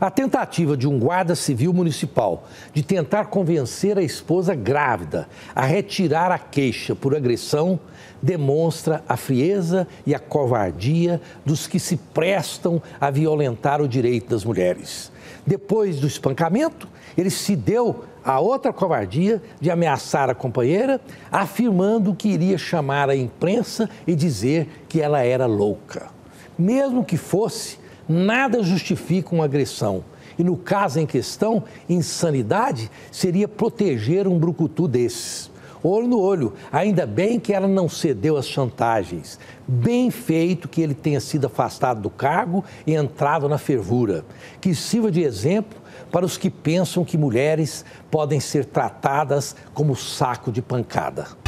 A tentativa de um guarda civil municipal de tentar convencer a esposa grávida a retirar a queixa por agressão demonstra a frieza e a covardia dos que se prestam a violentar o direito das mulheres. Depois do espancamento, ele se deu a outra covardia de ameaçar a companheira, afirmando que iria chamar a imprensa e dizer que ela era louca. Mesmo que fosse, Nada justifica uma agressão. E no caso em questão, insanidade seria proteger um brucutu desses. Olho no olho, ainda bem que ela não cedeu às chantagens. Bem feito que ele tenha sido afastado do cargo e entrado na fervura. Que sirva de exemplo para os que pensam que mulheres podem ser tratadas como saco de pancada.